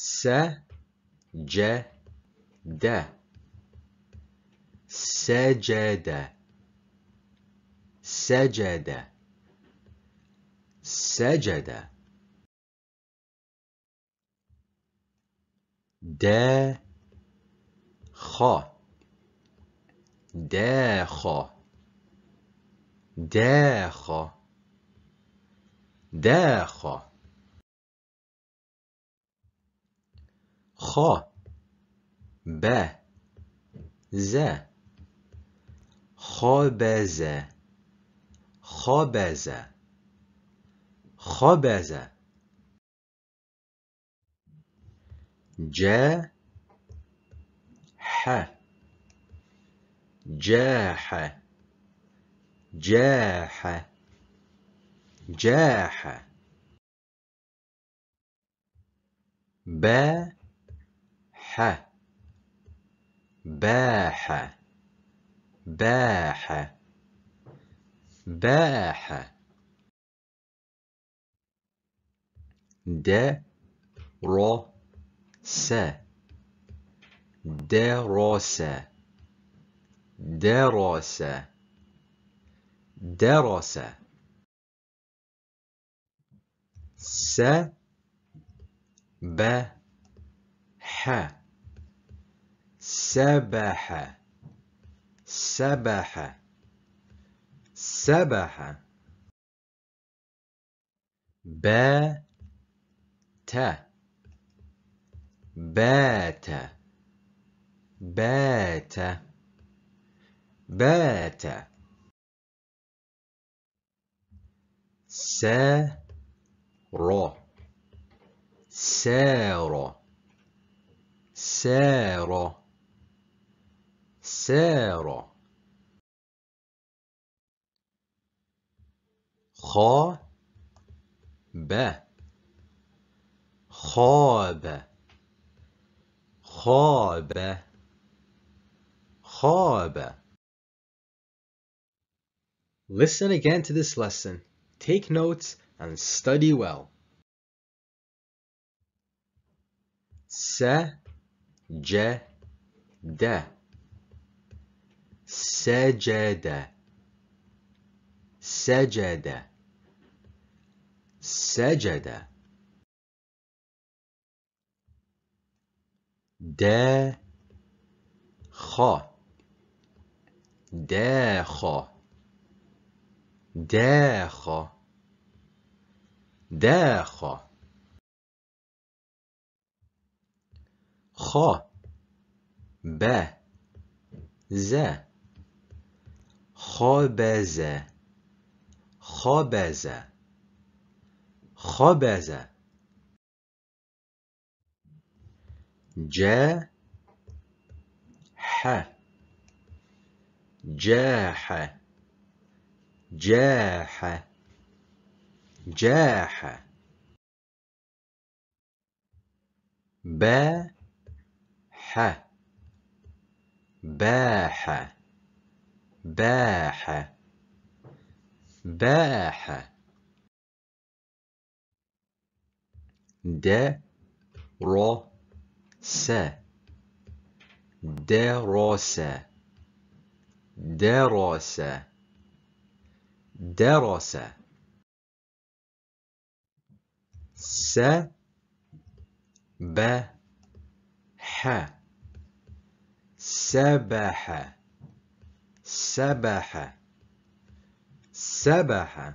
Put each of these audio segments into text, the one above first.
د خ د خ د دخ دخ دخ خا، ب، ز، خا ب ز خا خا ب ب ز، ز، ج، ح، جا ح، جا ح، جا ح، ب ز ج ح جاح جاح جاح ب باح باح باح باح درس درس س ب ح سبح سبح سبح بات بات بات بات سار سار سار سارة خاب خاب خاب خاب Listen again to this lesson. Take notes and study well. سجد سجد سجد سجد د خ د خ خ ب ز ح جا ح جاح جاح جاح ح باح باح باح باح درس س س ب سبح سبح سبح سبح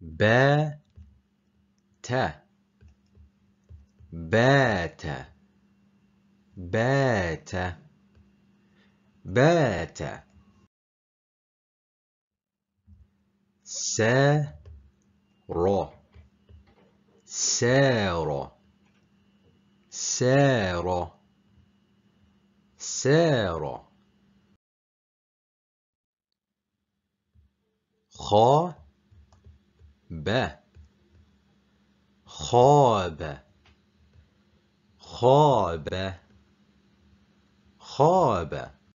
بات بات بات بات سار سار سار سار خواب خواب خواب خواب